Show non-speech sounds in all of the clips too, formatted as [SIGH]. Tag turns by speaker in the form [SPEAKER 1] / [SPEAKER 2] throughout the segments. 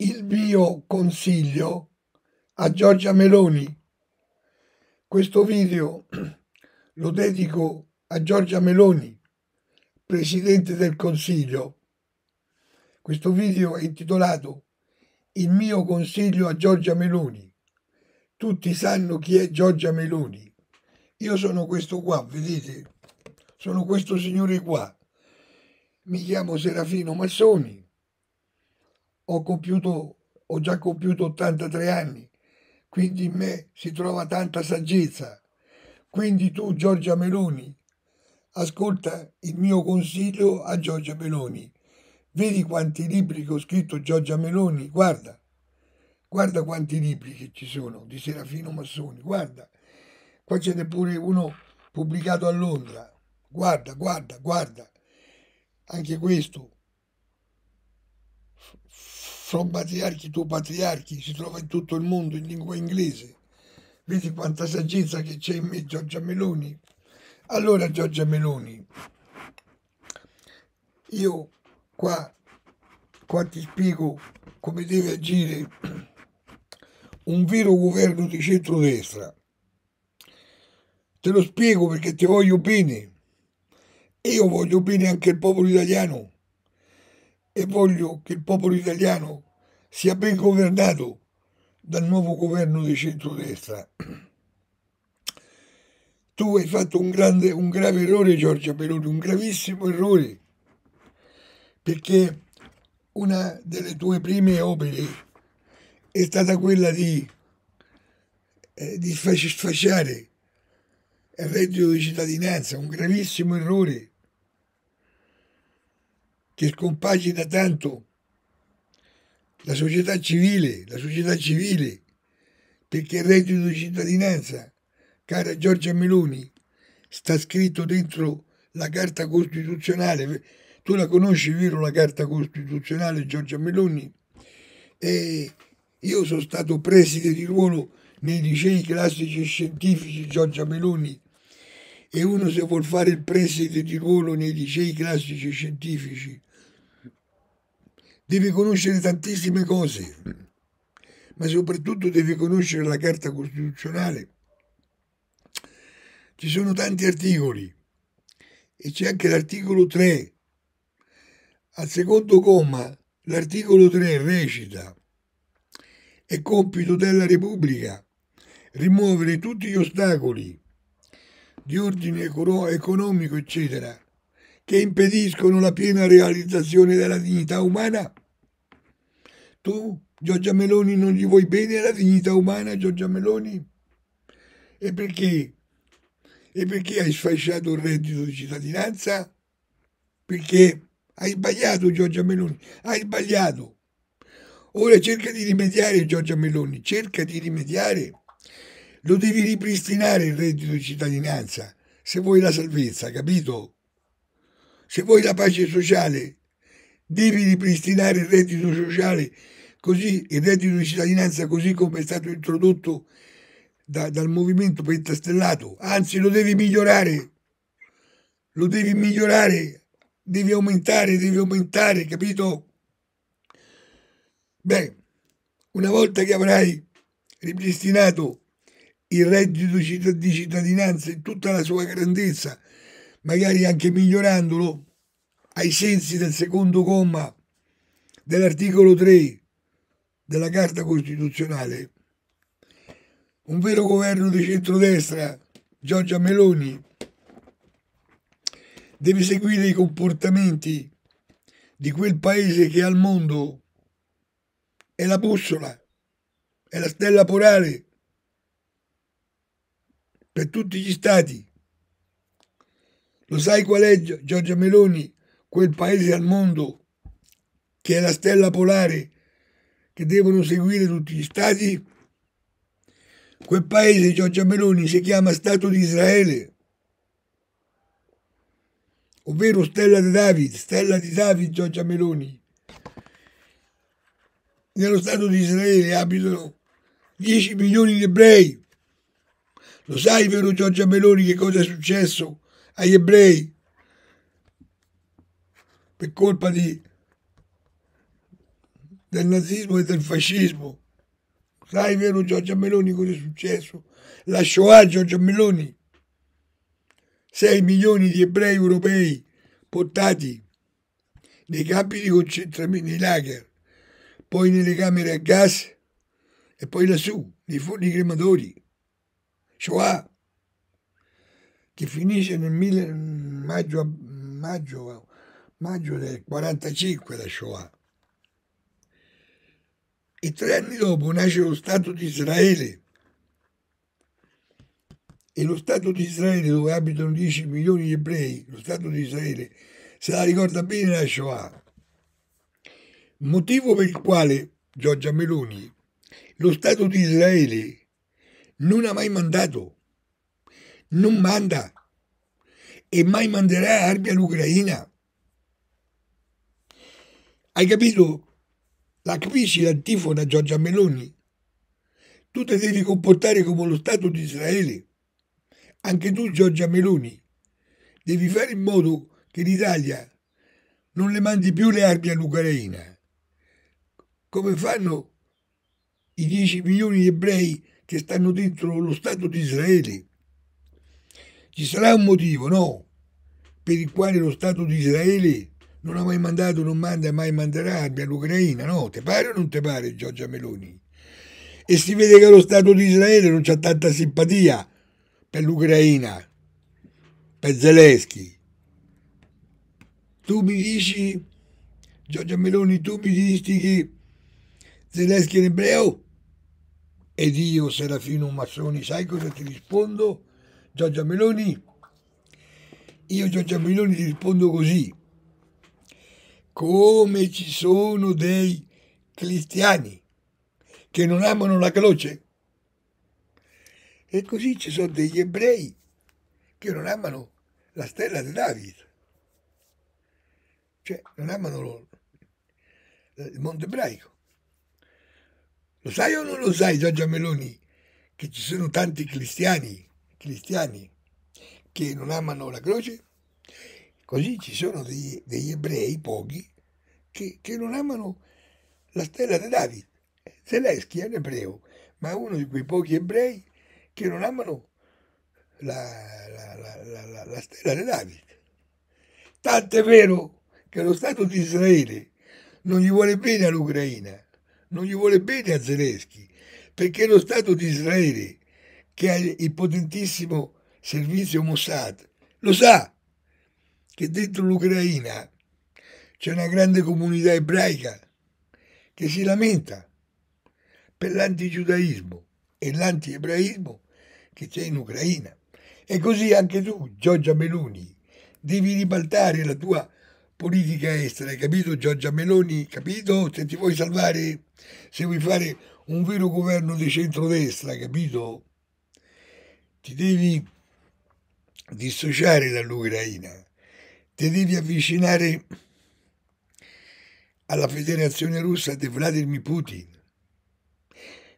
[SPEAKER 1] il mio consiglio a Giorgia Meloni. Questo video [CLEARS THROAT] lo dedico a Giorgia Meloni, Presidente del Consiglio. Questo video è intitolato Il mio consiglio a Giorgia Meloni. Tutti sanno chi è Giorgia Meloni. Io sono questo qua, vedete? Sono questo signore qua. Mi chiamo Serafino Massoni ho, compiuto, ho già compiuto 83 anni, quindi in me si trova tanta saggezza. Quindi tu, Giorgia Meloni, ascolta il mio consiglio a Giorgia Meloni. Vedi quanti libri che ho scritto Giorgia Meloni, guarda, guarda quanti libri che ci sono di Serafino Massoni, guarda. Qua ce n'è pure uno pubblicato a Londra, guarda, guarda, guarda. Anche questo sono patriarchi, tu patriarchi, si trova in tutto il mondo in lingua inglese. Vedi quanta saggezza che c'è in me, Giorgia Meloni. Allora, Giorgia Meloni, io qua, qua ti spiego come deve agire un vero governo di centrodestra. Te lo spiego perché ti voglio bene. E io voglio bene anche il popolo italiano e voglio che il popolo italiano sia ben governato dal nuovo governo di centrodestra. [CLEARS THROAT] Tu hai fatto un, grande, un grave errore, Giorgia Meloni, un gravissimo errore, perché una delle tue prime opere è stata quella di, eh, di sfasciare il reddito di cittadinanza, un gravissimo errore che scompagina tanto la società civile, la società civile, perché il reddito di cittadinanza, cara Giorgia Meloni, sta scritto dentro la Carta Costituzionale. Tu la conosci, vero, la Carta Costituzionale, Giorgia Meloni? E io sono stato preside di ruolo nei licei classici e scientifici Giorgia Meloni e uno se vuol fare il preside di ruolo nei licei classici e scientifici deve conoscere tantissime cose, ma soprattutto deve conoscere la Carta Costituzionale. Ci sono tanti articoli e c'è anche l'articolo 3. Al secondo comma l'articolo 3 recita è compito della Repubblica rimuovere tutti gli ostacoli di ordine economico, eccetera, che impediscono la piena realizzazione della dignità umana? Tu, Giorgia Meloni, non gli vuoi bene la dignità umana, Giorgia Meloni? E perché? E perché hai sfasciato il reddito di cittadinanza? Perché hai sbagliato, Giorgia Meloni, hai sbagliato. Ora cerca di rimediare, Giorgia Meloni, cerca di rimediare. Lo devi ripristinare il reddito di cittadinanza se vuoi la salvezza, capito? Se vuoi la pace sociale, devi ripristinare il reddito sociale, così il reddito di cittadinanza così come è stato introdotto da, dal movimento pentastellato, anzi lo devi migliorare, lo devi migliorare, devi aumentare, devi aumentare, capito? Beh, una volta che avrai ripristinato il reddito di cittadinanza in tutta la sua grandezza, magari anche migliorandolo ai sensi del secondo comma dell'articolo 3 della Carta Costituzionale, un vero governo di centrodestra, Giorgia Meloni, deve seguire i comportamenti di quel paese che al mondo è la bussola, è la stella polare per tutti gli stati. Lo sai qual è Giorgia Meloni, quel paese al mondo che è la stella polare che devono seguire tutti gli stati? Quel paese Giorgia Meloni si chiama Stato di Israele, ovvero Stella di David, Stella di David Giorgia Meloni. Nello Stato di Israele abitano 10 milioni di ebrei, lo sai, vero Giorgia Meloni, che cosa è successo agli ebrei? Per colpa di, del nazismo e del fascismo. Sai, vero Giorgia Meloni, cosa è successo? La Shoah, Giorgia Meloni. 6 milioni di ebrei europei portati nei campi di concentramento, nei lager, poi nelle camere a gas e poi lassù, nei forni crematori. Shoah, che finisce nel mille, maggio, maggio, maggio del 45 la Shoah. E tre anni dopo nasce lo Stato di Israele. E lo Stato di Israele, dove abitano 10 milioni di ebrei, lo Stato di Israele, se la ricorda bene la Shoah. Motivo per il quale Giorgia Meloni, lo Stato di Israele non ha mai mandato, non manda e mai manderà armi all'Ucraina. Hai capito? La crisi l'antifona Giorgia Meloni? Tu ti devi comportare come lo Stato di Israele. Anche tu, Giorgia Meloni, devi fare in modo che l'Italia non le mandi più le armi all'Ucraina. Come fanno i 10 milioni di ebrei che stanno dentro lo Stato di Israele. Ci sarà un motivo, no? Per il quale lo Stato di Israele non ha mai mandato, non manda e mai manderà all'Ucraina, no? Te pare o non te pare Giorgia Meloni? E si vede che lo Stato di Israele non c'ha tanta simpatia per l'Ucraina, per Zelensky. Tu mi dici, Giorgia Meloni, tu mi dici che Zelensky è un ebreo? Ed io, Serafino Massoni, sai cosa ti rispondo? Giorgia Meloni? Io, Giorgia Meloni, ti rispondo così. Come ci sono dei cristiani che non amano la croce. E così ci sono degli ebrei che non amano la stella di Davide. Cioè, non amano il mondo ebraico. Lo sai o non lo sai, Giorgia Meloni, che ci sono tanti cristiani, cristiani che non amano la croce? Così ci sono degli, degli ebrei, pochi, che, che, non amano la stella di David. Zelensky è un ebreo, ma è uno di quei pochi ebrei che non amano la, la, la, la stella di David. è vero che lo Stato di Israele non gli vuole bene all'Ucraina non gli vuole bene a Zelensky, perché lo Stato di Israele, che ha il potentissimo servizio Mossad, lo sa che dentro l'Ucraina c'è una grande comunità ebraica che si lamenta per l'antigiudaismo e l'antiebraismo che c'è in Ucraina. E così anche tu, Giorgia Meloni, devi ribaltare la tua politica estera, capito Giorgia Meloni, capito? Se ti vuoi salvare, se vuoi fare un vero governo di centrodestra, capito? Ti devi dissociare dall'Ucraina, ti devi avvicinare alla federazione russa di Vladimir Putin.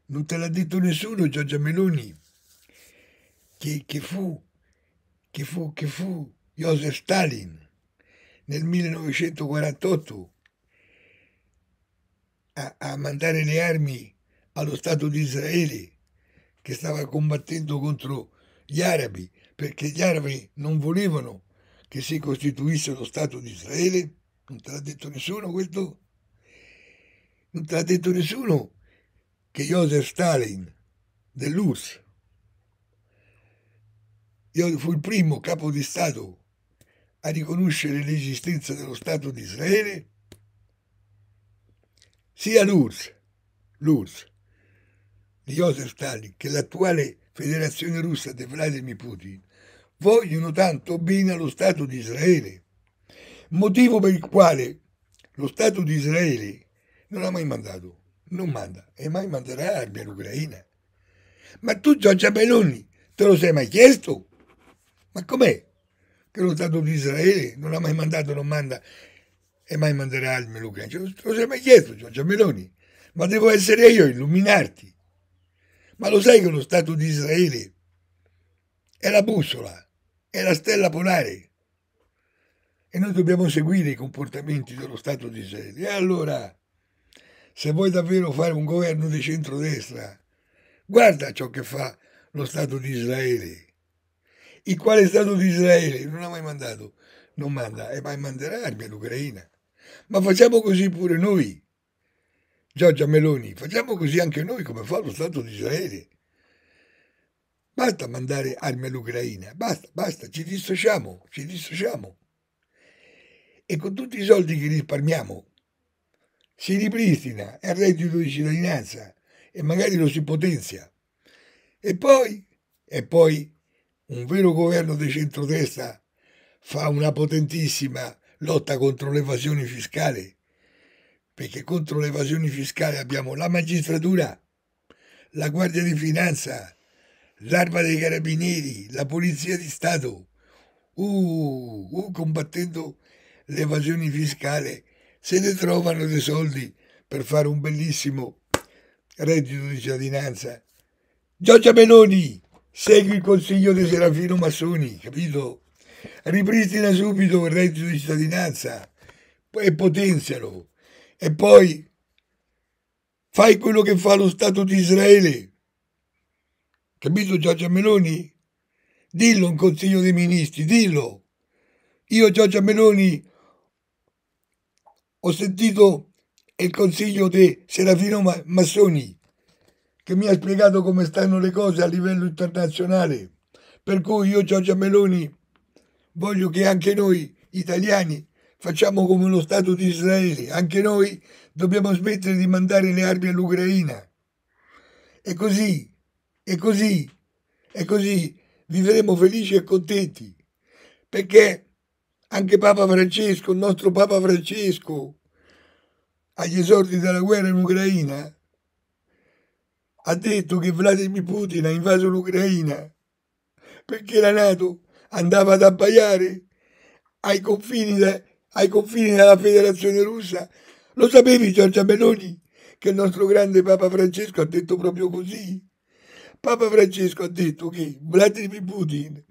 [SPEAKER 1] Non te l'ha detto nessuno, Giorgia Meloni, che, che fu, che fu, che fu Joseph Stalin nel 1948 a, a mandare le armi allo Stato di Israele che stava combattendo contro gli arabi perché gli arabi non volevano che si costituisse lo Stato di Israele? Non te l'ha detto nessuno questo? Non te l'ha detto nessuno che Joseph Stalin dell'URSS io fu il primo capo di Stato a riconoscere l'esistenza dello Stato di Israele? Sia l'URSS, l'URSS di Joseph Stalin che l'attuale Federazione Russa di Vladimir Putin vogliono tanto bene allo Stato di Israele, motivo per il quale lo Stato di Israele non ha mai mandato, non manda e mai manderà armi all'Ucraina. Ma tu, Giorgia Belloni, te lo sei mai chiesto? Ma com'è che lo Stato di Israele non ha mai mandato, non manda e mai manderà armi all'Ucraina. Ce cioè, lo sei mai chiesto, Giorgia Meloni? Ma devo essere io a illuminarti. Ma lo sai che lo Stato di Israele è la bussola, è la stella polare. E noi dobbiamo seguire i comportamenti dello Stato di Israele. E allora, se vuoi davvero fare un governo di centrodestra, guarda ciò che fa lo Stato di Israele il quale Stato di Israele non ha mai mandato, non manda e mai manderà armi all'Ucraina. Ma facciamo così pure noi, Giorgia Meloni, facciamo così anche noi come fa lo Stato di Israele. Basta mandare armi all'Ucraina, basta, basta, ci dissociamo, ci dissociamo. E con tutti i soldi che risparmiamo si ripristina il reddito di cittadinanza e magari lo si potenzia. E poi, e poi un vero governo di centrodestra fa una potentissima lotta contro l'evasione fiscale, perché contro l'evasione fiscale abbiamo la magistratura, la Guardia di Finanza, l'arma dei carabinieri, la Polizia di Stato, uh, uh, combattendo l'evasione fiscale, se ne trovano dei soldi per fare un bellissimo reddito di cittadinanza. Giorgia Meloni! Segui il consiglio di Serafino Massoni, capito? Ripristina subito il reddito di cittadinanza e potenzialo. E poi fai quello che fa lo Stato di Israele. Capito Giorgia Meloni? Dillo in Consiglio dei Ministri, dillo. Io Giorgia Meloni ho sentito il consiglio di Serafino Massoni che mi ha spiegato come stanno le cose a livello internazionale. Per cui io, Giorgia Meloni, voglio che anche noi italiani facciamo come lo Stato di Israele, anche noi dobbiamo smettere di mandare le armi all'Ucraina. E così, e così, e così vivremo felici e contenti, perché anche Papa Francesco, il nostro Papa Francesco, agli esordi della guerra in Ucraina, ha detto che Vladimir Putin ha invaso l'Ucraina perché la Nato andava ad abbaiare ai confini, de, ai confini della Federazione Russa. Lo sapevi Giorgia Meloni che il nostro grande Papa Francesco ha detto proprio così? Papa Francesco ha detto che Vladimir Putin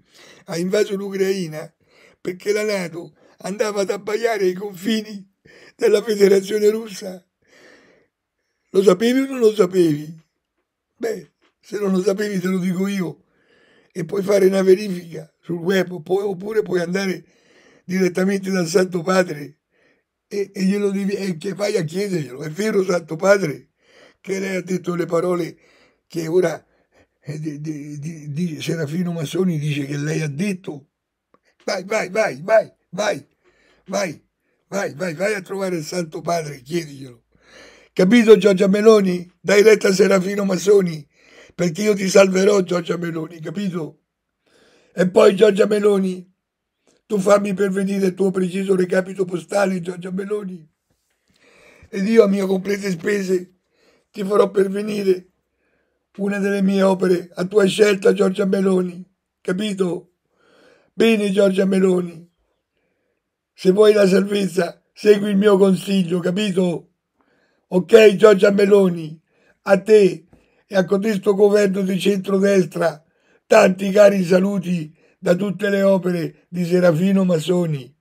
[SPEAKER 1] ha invaso l'Ucraina perché la Nato andava ad abbaiare ai confini della Federazione Russa. Lo sapevi o non lo sapevi? Beh, se non lo sapevi te lo dico io. E puoi fare una verifica sul web oppure puoi andare direttamente dal Santo Padre e, e glielo devi, e che vai a chiederglielo. È vero, Santo Padre, che lei ha detto le parole che ora eh, di, di, di, di Serafino Massoni dice che lei ha detto. Vai, vai, vai, vai, vai, vai, vai, vai, vai a trovare il Santo Padre, chiediglielo. Capito Giorgia Meloni? Dai retta a Serafino Massoni, perché io ti salverò Giorgia Meloni, capito? E poi Giorgia Meloni, tu fammi pervenire il tuo preciso recapito postale Giorgia Meloni ed io a mie complete spese ti farò pervenire una delle mie opere a tua scelta Giorgia Meloni, capito? Bene Giorgia Meloni, se vuoi la salvezza segui il mio consiglio, capito? Ok Giorgia Meloni, a te e a codesto governo di centrodestra, tanti cari saluti da tutte le opere di Serafino Masoni.